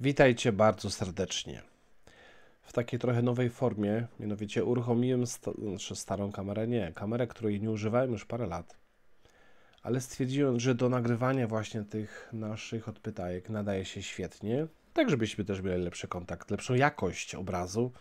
Witajcie bardzo serdecznie. W takiej trochę nowej formie, mianowicie uruchomiłem sta znaczy starą kamerę, nie, kamerę, której nie używałem już parę lat, ale stwierdziłem, że do nagrywania właśnie tych naszych odpytajek nadaje się świetnie, tak żebyśmy też mieli lepszy kontakt, lepszą jakość obrazu,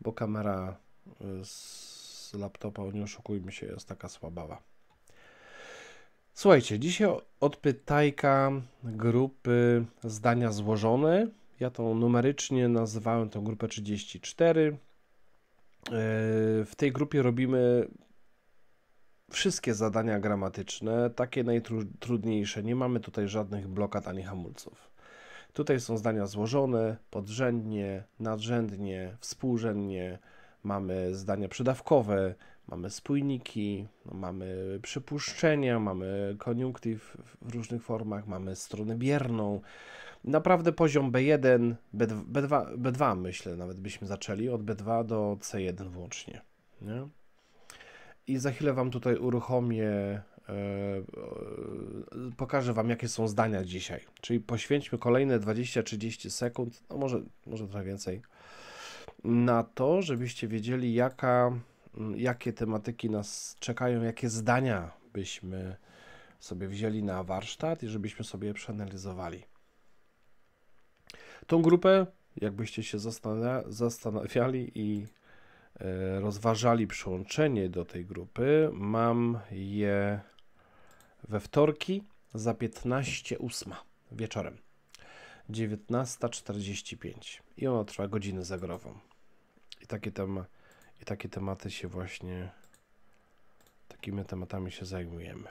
bo kamera y, z laptopa, nie oszukujmy się, jest taka słabawa. Słuchajcie, dzisiaj odpytajka grupy zdania złożone. Ja tą numerycznie nazywałem tą grupę 34. E, w tej grupie robimy wszystkie zadania gramatyczne, takie najtrudniejsze. Nie mamy tutaj żadnych blokad ani hamulców. Tutaj są zdania złożone, podrzędnie, nadrzędnie, współrzędnie. Mamy zdania przydawkowe, Mamy spójniki, mamy przypuszczenia, mamy koniunktyw w różnych formach, mamy stronę bierną. Naprawdę poziom B1, B2, B2 myślę nawet byśmy zaczęli, od B2 do C1 włącznie. Nie? I za chwilę Wam tutaj uruchomię e, e, pokażę Wam, jakie są zdania dzisiaj. Czyli poświęćmy kolejne 20-30 sekund, no może, może trochę więcej, na to, żebyście wiedzieli, jaka jakie tematyki nas czekają, jakie zdania byśmy sobie wzięli na warsztat i żebyśmy sobie je przeanalizowali. Tą grupę, jakbyście się zastanawiali i e, rozważali przyłączenie do tej grupy, mam je we wtorki za 15.08 wieczorem. 19.45 i ona trwa godzinę zagrową. I takie tam i takie tematy się właśnie, takimi tematami się zajmujemy.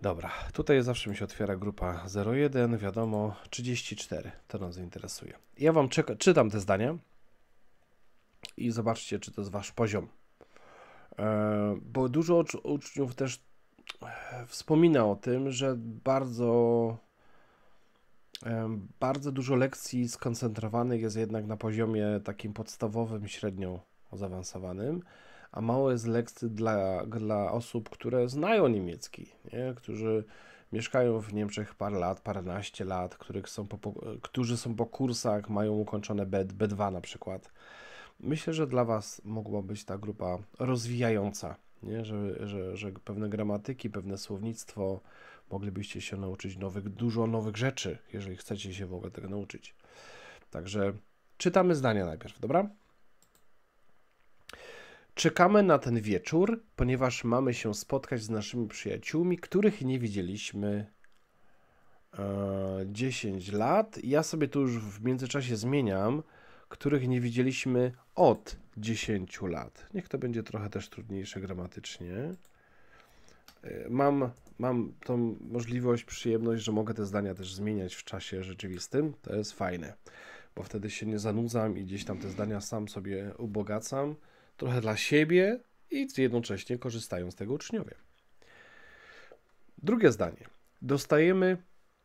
Dobra, tutaj zawsze mi się otwiera grupa 01, wiadomo, 34, to nas interesuje. Ja Wam czytam te zdania i zobaczcie, czy to jest Wasz poziom. E, bo dużo uczniów też e, wspomina o tym, że bardzo bardzo dużo lekcji skoncentrowanych jest jednak na poziomie takim podstawowym, średnio zaawansowanym, a mało jest lekcji dla, dla osób, które znają niemiecki, nie? którzy mieszkają w Niemczech parę lat, paręnaście lat, których są po, którzy są po kursach, mają ukończone B, B2 na przykład. Myślę, że dla Was mogła być ta grupa rozwijająca, nie? Że, że, że pewne gramatyki, pewne słownictwo, moglibyście się nauczyć nowych, dużo nowych rzeczy, jeżeli chcecie się w ogóle tego nauczyć. Także czytamy zdania najpierw, dobra? Czekamy na ten wieczór, ponieważ mamy się spotkać z naszymi przyjaciółmi, których nie widzieliśmy 10 e, lat. Ja sobie tu już w międzyczasie zmieniam, których nie widzieliśmy od 10 lat. Niech to będzie trochę też trudniejsze gramatycznie. Y, mam, mam tą możliwość, przyjemność, że mogę te zdania też zmieniać w czasie rzeczywistym. To jest fajne, bo wtedy się nie zanudzam i gdzieś tam te zdania sam sobie ubogacam, trochę dla siebie i jednocześnie korzystają z tego uczniowie. Drugie zdanie. Dostajemy,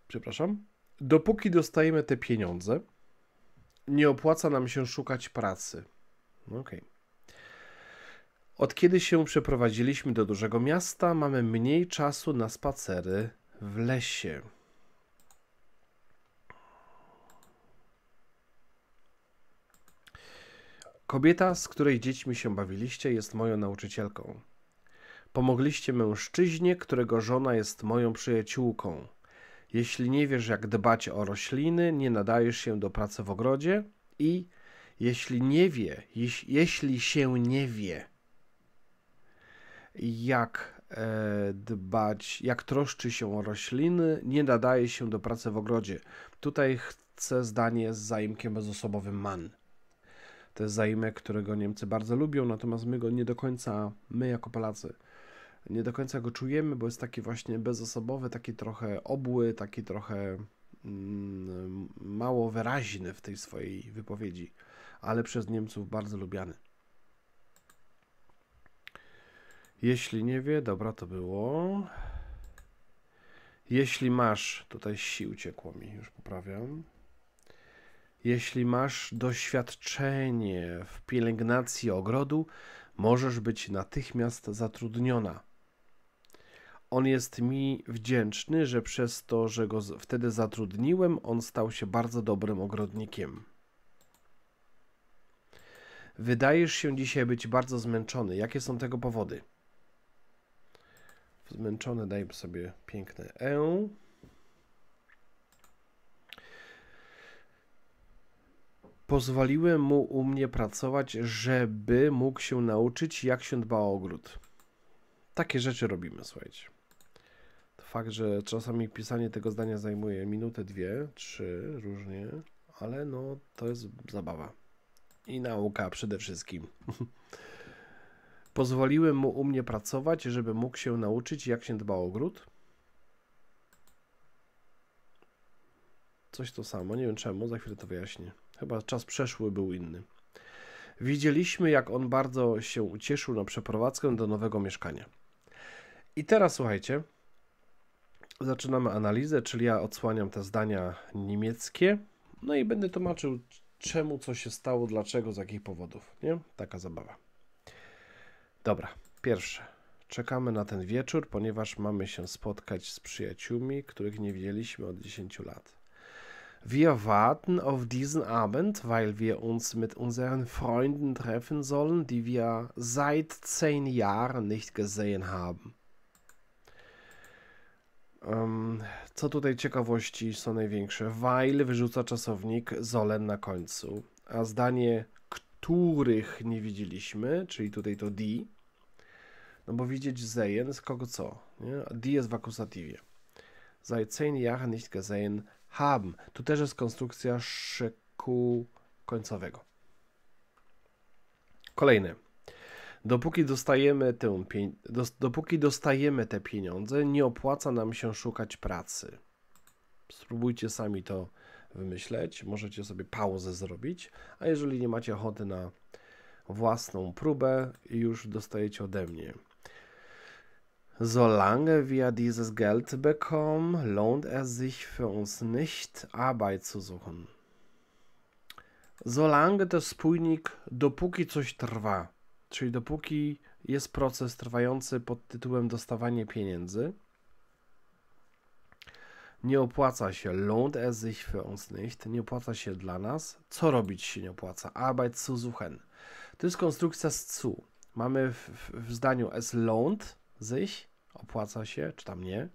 przepraszam, dopóki dostajemy te pieniądze, nie opłaca nam się szukać pracy. No okej. Okay. Od kiedy się przeprowadziliśmy do dużego miasta, mamy mniej czasu na spacery w lesie. Kobieta, z której dziećmi się bawiliście, jest moją nauczycielką. Pomogliście mężczyźnie, którego żona jest moją przyjaciółką. Jeśli nie wiesz, jak dbać o rośliny, nie nadajesz się do pracy w ogrodzie i jeśli nie wie, jeś, jeśli się nie wie, jak e, dbać, jak troszczy się o rośliny, nie nadaje się do pracy w ogrodzie. Tutaj chcę zdanie z zaimkiem bezosobowym man. To jest zaimek, którego Niemcy bardzo lubią, natomiast my go nie do końca, my jako Polacy, nie do końca go czujemy, bo jest taki właśnie bezosobowy, taki trochę obły, taki trochę mm, mało wyraźny w tej swojej wypowiedzi, ale przez Niemców bardzo lubiany. Jeśli nie wie, dobra, to było. Jeśli masz, tutaj sił uciekło mi, już poprawiam. Jeśli masz doświadczenie w pielęgnacji ogrodu, możesz być natychmiast zatrudniona. On jest mi wdzięczny, że przez to, że go wtedy zatrudniłem, on stał się bardzo dobrym ogrodnikiem. Wydajesz się dzisiaj być bardzo zmęczony. Jakie są tego powody? zmęczone, dajmy sobie piękne E. Pozwoliłem mu u mnie pracować, żeby mógł się nauczyć, jak się dba o ogród. Takie rzeczy robimy, słuchajcie. To fakt, że czasami pisanie tego zdania zajmuje minutę, dwie, trzy, różnie, ale no to jest zabawa. I nauka przede wszystkim. Pozwoliłem mu u mnie pracować, żeby mógł się nauczyć, jak się dba o ogród. Coś to samo, nie wiem czemu, za chwilę to wyjaśnię. Chyba czas przeszły był inny. Widzieliśmy, jak on bardzo się ucieszył na przeprowadzkę do nowego mieszkania. I teraz słuchajcie, zaczynamy analizę, czyli ja odsłaniam te zdania niemieckie, no i będę tłumaczył, czemu co się stało, dlaczego, z jakich powodów, nie? Taka zabawa. Dobra, pierwsze. Czekamy na ten wieczór, ponieważ mamy się spotkać z przyjaciółmi, których nie widzieliśmy od 10 lat. Wir warten auf diesen Abend, weil wir uns mit unseren Freunden treffen sollen, die wir seit zehn Jahren nicht gesehen haben. Um, co tutaj ciekawości są największe? Weil wyrzuca czasownik zolen na końcu, a zdanie których nie widzieliśmy, czyli tutaj to D, no bo widzieć Zejen z kogo co, nie? A D jest w akusatywie. Zajceń ja nicht gesehen haben. Tu też jest konstrukcja szyku końcowego. Kolejny. Dopóki dostajemy, tę, dopóki dostajemy te pieniądze, nie opłaca nam się szukać pracy. Spróbujcie sami to wymyśleć, możecie sobie pauzę zrobić, a jeżeli nie macie ochoty na własną próbę, już dostajecie ode mnie. Solange wir dieses Geld bekommen, lohnt es er sich für uns nicht, Arbeit zu suchen. Solange to spójnik dopóki coś trwa, czyli dopóki jest proces trwający pod tytułem dostawanie pieniędzy, nie opłaca się, lohnt es sich für uns nicht, nie opłaca się dla nas. Co robić się nie opłaca? Arbeit zu suchen. To jest konstrukcja z zu. Mamy w, w, w zdaniu es lohnt sich, opłaca się, czy tam nie,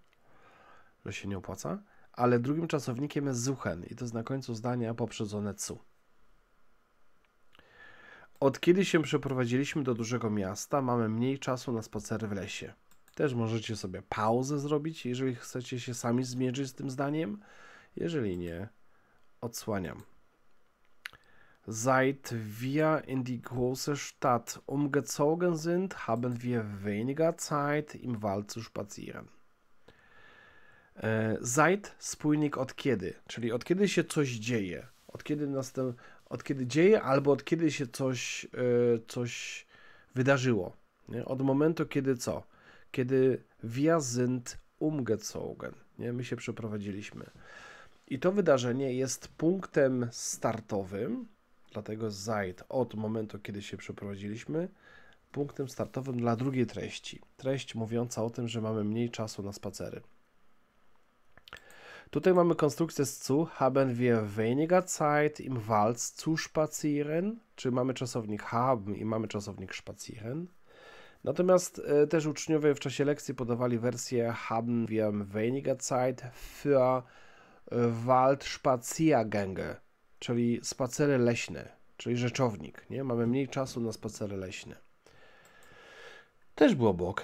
że się nie opłaca, ale drugim czasownikiem jest suchen i to jest na końcu zdania poprzedzone zu. Od kiedy się przeprowadziliśmy do dużego miasta, mamy mniej czasu na spacery w lesie. Też możecie sobie pauzę zrobić, jeżeli chcecie się sami zmierzyć z tym zdaniem. Jeżeli nie, odsłaniam. Seit wir in die große Stadt umgezogen sind, haben wir weniger Zeit, im Wald zu spazieren. E, Seit spójnik od kiedy, czyli od kiedy się coś dzieje, od kiedy, następ, od kiedy dzieje albo od kiedy się coś, e, coś wydarzyło. Nie? Od momentu, kiedy co? kiedy wir sind umgezogen. Nie? My się przeprowadziliśmy. I to wydarzenie jest punktem startowym, dlatego Zeit od momentu, kiedy się przeprowadziliśmy, punktem startowym dla drugiej treści. Treść mówiąca o tym, że mamy mniej czasu na spacery. Tutaj mamy konstrukcję z zu, haben wir weniger Zeit im Wald zu spazieren, czy mamy czasownik haben i mamy czasownik spazieren. Natomiast e, też uczniowie w czasie lekcji podawali wersję haben wir weniger Zeit für Waldspaziergänge, czyli spacery leśne, czyli rzeczownik. Nie? Mamy mniej czasu na spacery leśne. Też byłoby ok.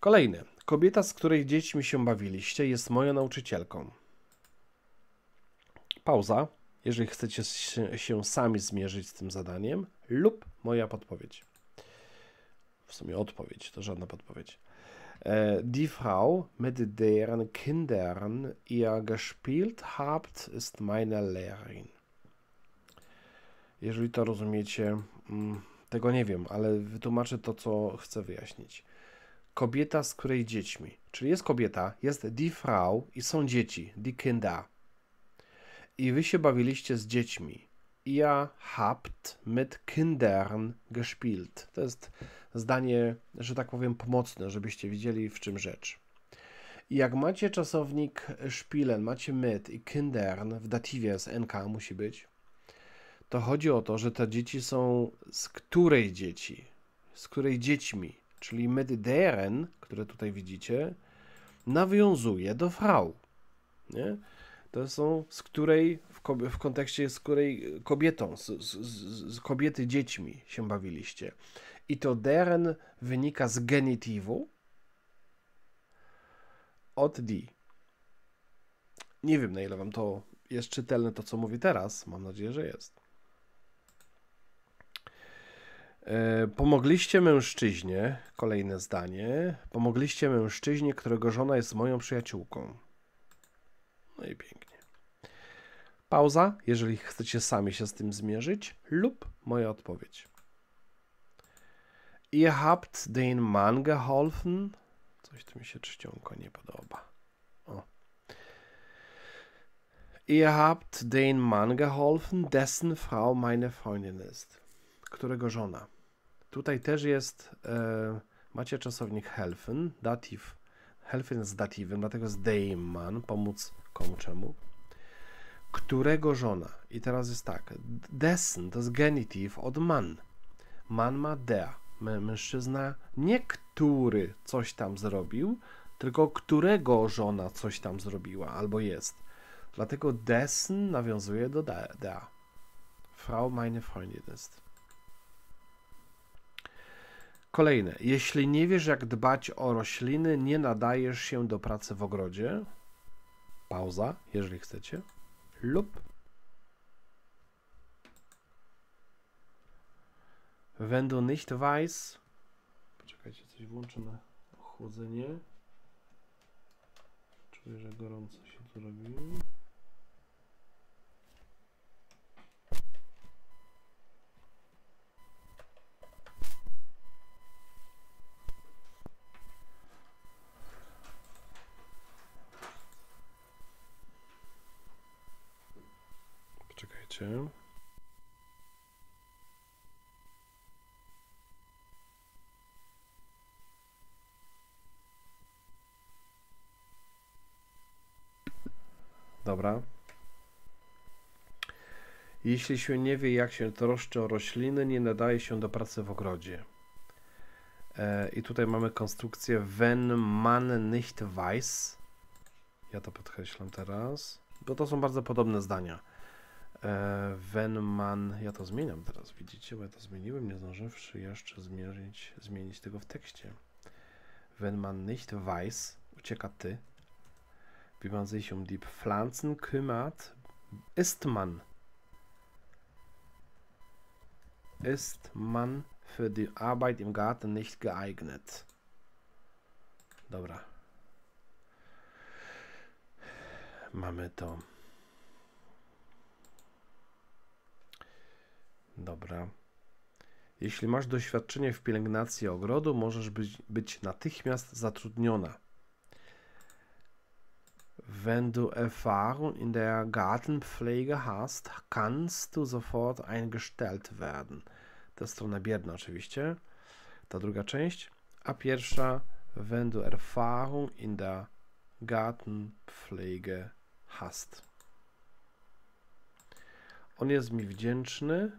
Kolejny. Kobieta, z której dziećmi się bawiliście, jest moją nauczycielką. Pauza, jeżeli chcecie się sami zmierzyć z tym zadaniem, lub moja podpowiedź w sumie odpowiedź, to żadna podpowiedź. E, die Frau, mit deren Kindern ihr gespielt habt, ist meine Lehrerin. Jeżeli to rozumiecie, mm, tego nie wiem, ale wytłumaczę to, co chcę wyjaśnić. Kobieta, z której dziećmi. Czyli jest kobieta, jest die Frau i są dzieci, die Kinder. I wy się bawiliście z dziećmi. Ihr habt mit Kindern gespielt. To jest zdanie, że tak powiem, pomocne, żebyście widzieli, w czym rzecz. I jak macie czasownik spielen, macie mit i kindern w datywie z NK musi być, to chodzi o to, że te dzieci są z której dzieci? Z której dziećmi? Czyli mit deren, które tutaj widzicie, nawiązuje do frau. Nie? To są z której w kontekście, z której kobietą, z, z, z kobiety dziećmi się bawiliście. I to deren wynika z genitivu od di. Nie wiem, na ile wam to jest czytelne, to co mówi teraz. Mam nadzieję, że jest. E, pomogliście mężczyźnie, kolejne zdanie. Pomogliście mężczyźnie, którego żona jest moją przyjaciółką. No i pięknie. Pauza, jeżeli chcecie sami się z tym zmierzyć, lub moja odpowiedź. Ihr habt den Mann geholfen. Coś tu mi się czcionko nie podoba. O. Ihr habt den Mann geholfen, dessen Frau meine Freundin ist. Którego żona. Tutaj też jest, e, macie czasownik helfen, dativ. Helfen jest datywem, dlatego jest Mann, pomóc komu czemu którego żona. I teraz jest tak. Dessen to jest genitiv od man. Man ma dea. Mężczyzna nie który coś tam zrobił, tylko którego żona coś tam zrobiła albo jest. Dlatego dessen nawiązuje do dea. Frau meine Freundin ist. Kolejne. Jeśli nie wiesz, jak dbać o rośliny, nie nadajesz się do pracy w ogrodzie. Pauza, jeżeli chcecie lub Wenn du nicht weiß. Poczekajcie, coś na Ochłodzenie. Czuję, że gorąco się tu robi. Czekajcie. Dobra. Jeśli się nie wie, jak się troszczy o rośliny, nie nadaje się do pracy w ogrodzie. E, I tutaj mamy konstrukcję wenn man nicht weiß. Ja to podkreślam teraz, bo to są bardzo podobne zdania. E, Venman, ja to zmieniam teraz, widzicie, bo ja to zmieniłem, nie zdążywszy jeszcze zmierzyć, zmienić tego w tekście. Wenn man nicht weiß, ucieka ty, wie man sich um die Pflanzen kümmert, ist man. Ist man für die Arbeit im Garten nicht geeignet. Dobra. Mamy to. Dobra. Jeśli masz doświadczenie w pielęgnacji ogrodu, możesz być, być natychmiast zatrudniona. Wenn du Erfahrung in der Gartenpflege hast, kannst du sofort eingestellt werden. To jest strona biedna oczywiście. Ta druga część. A pierwsza, wenn du Erfahrung in der Gartenpflege hast. On jest mi wdzięczny,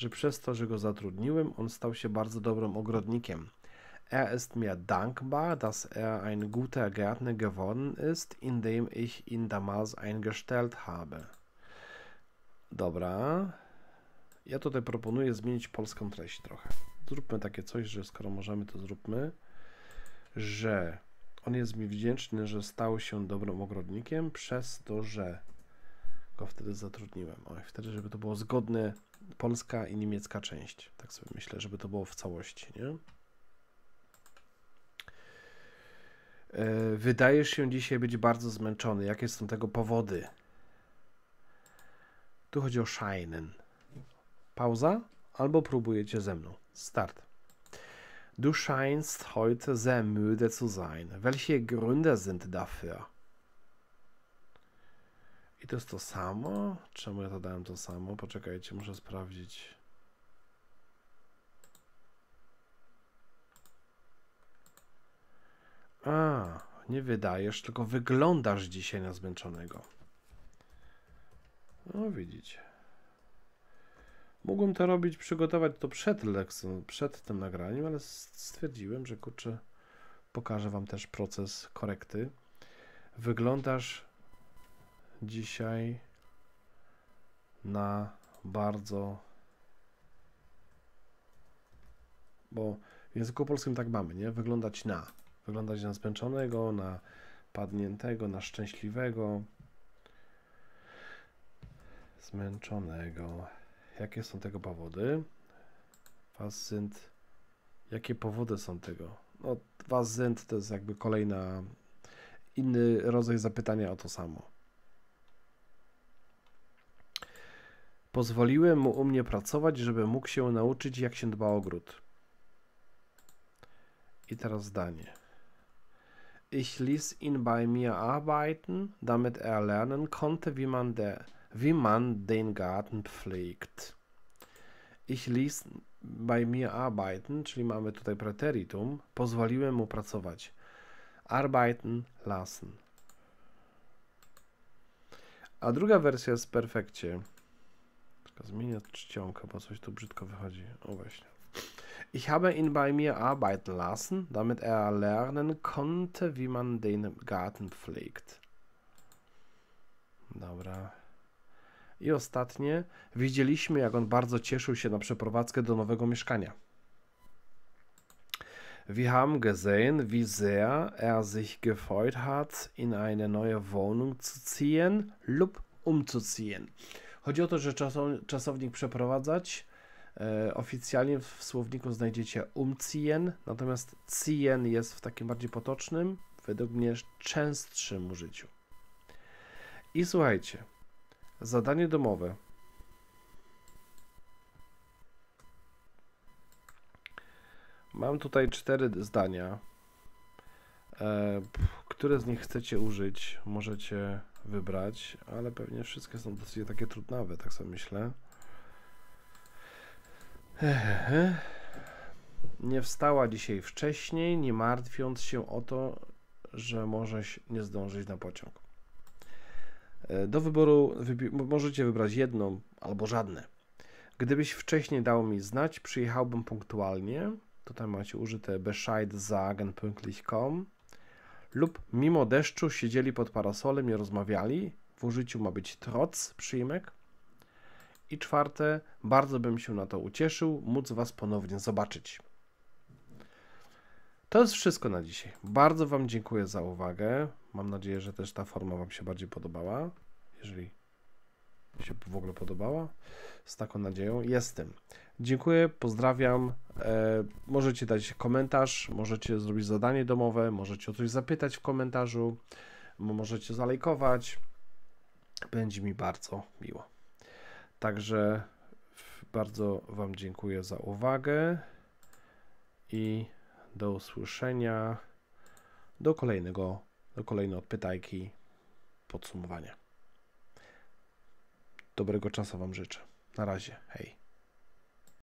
że przez to, że go zatrudniłem, on stał się bardzo dobrym ogrodnikiem. Er ist mir dankbar, dass er ein guter Gärtner geworden ist, indem ich ihn damals eingestellt habe. Dobra. Ja tutaj proponuję zmienić polską treść trochę. Zróbmy takie coś, że skoro możemy, to zróbmy, że on jest mi wdzięczny, że stał się dobrym ogrodnikiem przez to, że go wtedy zatrudniłem. Oj, wtedy, żeby to było zgodne polska i niemiecka część. Tak sobie myślę, żeby to było w całości, nie? E, wydajesz się dzisiaj być bardzo zmęczony. Jakie są tego powody? Tu chodzi o Shinen. Pauza albo próbujecie ze mną. Start. Du scheinst heute sehr müde zu sein. Welche Gründe sind dafür? I to jest to samo? Czemu ja to dałem to samo? Poczekajcie, muszę sprawdzić. A, nie wydajesz, tylko wyglądasz dzisiaj na zmęczonego. No widzicie. Mógłbym to robić, przygotować to przed lekcją, przed tym nagraniem, ale stwierdziłem, że kurczę, pokażę wam też proces korekty. Wyglądasz dzisiaj na bardzo. Bo w języku polskim tak mamy, nie? Wyglądać na. Wyglądać na zmęczonego, na padniętego, na szczęśliwego. Zmęczonego. Jakie są tego powody? Was Jakie powody są tego? No, was sind to jest jakby kolejna. Inny rodzaj zapytania o to samo. Pozwoliłem mu u mnie pracować, żeby mógł się nauczyć, jak się dba o ogród. I teraz zdanie. Ich ließ ihn bei mir arbeiten, damit er lernen konnte, wie man, de wie man den Garten pflegt. Ich ließ bei mir arbeiten, czyli mamy tutaj preteritum, pozwoliłem mu pracować. Arbeiten lassen. A druga wersja jest w perfekcie. Zmieniać czcionkę, bo coś tu brzydko wychodzi. O właśnie. Ich habe ihn bei mir arbeiten lassen, damit er lernen konnte, wie man den Garten pflegt. Dobra. I ostatnie. Widzieliśmy, jak on bardzo cieszył się na przeprowadzkę do nowego mieszkania. Wir haben gesehen, wie sehr er sich gefreut hat, in eine neue Wohnung zu ziehen lub umzuziehen. Chodzi o to, że czasownik przeprowadzać e, oficjalnie w słowniku znajdziecie umcien, natomiast cien jest w takim bardziej potocznym, według mnie częstszym użyciu. I słuchajcie, zadanie domowe. Mam tutaj cztery zdania. E, które z nich chcecie użyć? Możecie wybrać, ale pewnie wszystkie są dosyć takie trudnawe, tak sobie myślę. Ehehe. Nie wstała dzisiaj wcześniej, nie martwiąc się o to, że może nie zdążyć na pociąg. E, do wyboru możecie wybrać jedną albo żadne. Gdybyś wcześniej dał mi znać, przyjechałbym punktualnie. Tutaj macie użyte Bescheid sagen pünktlich kommen lub mimo deszczu siedzieli pod parasolem i rozmawiali. W użyciu ma być troc, przyjmek. I czwarte, bardzo bym się na to ucieszył, móc Was ponownie zobaczyć. To jest wszystko na dzisiaj. Bardzo Wam dziękuję za uwagę. Mam nadzieję, że też ta forma Wam się bardziej podobała się w ogóle podobała. Z taką nadzieją jestem. Dziękuję, pozdrawiam. E, możecie dać komentarz, możecie zrobić zadanie domowe, możecie o coś zapytać w komentarzu, możecie zalejkować. Będzie mi bardzo miło. Także bardzo Wam dziękuję za uwagę i do usłyszenia do kolejnego, do kolejnej odpytajki podsumowania. Dobrego czasu Wam życzę. Na razie. Hej.